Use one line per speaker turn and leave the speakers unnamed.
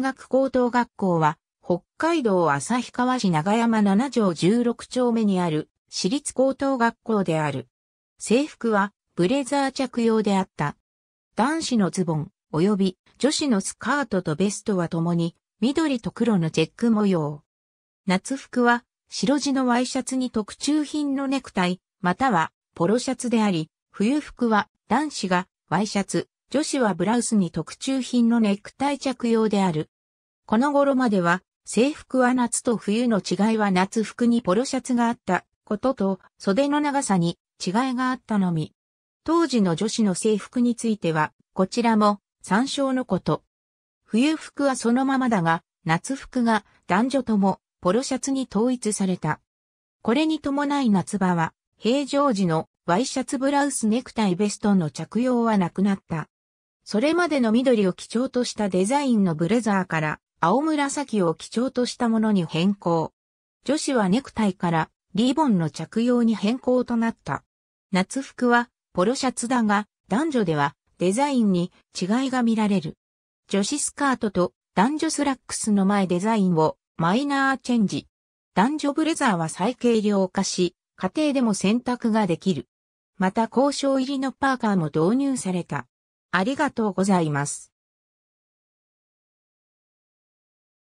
学高等学校は、北海道旭川市長山7条16丁目にある私立高等学校である。制服はブレザー着用であった。男子のズボン及び女子のスカートとベストは共に緑と黒のチェック模様。夏服は白地のワイシャツに特注品のネクタイまたはポロシャツであり、冬服は男子がワイシャツ、女子はブラウスに特注品のネクタイ着用である。この頃までは、制服は夏と冬の違いは夏服にポロシャツがあったことと袖の長さに違いがあったのみ。当時の女子の制服については、こちらも参照のこと。冬服はそのままだが、夏服が男女ともポロシャツに統一された。これに伴い夏場は、平常時のワイシャツブラウスネクタイベストの着用はなくなった。それまでの緑を基調としたデザインのブレザーから青紫を基調としたものに変更。女子はネクタイからリボンの着用に変更となった。夏服はポロシャツだが男女ではデザインに違いが見られる。女子スカートと男女スラックスの前デザインをマイナーチェンジ。男女ブレザーは最軽量化し、家庭でも選択ができる。また交渉入りのパーカーも導入された。ありがとうございます。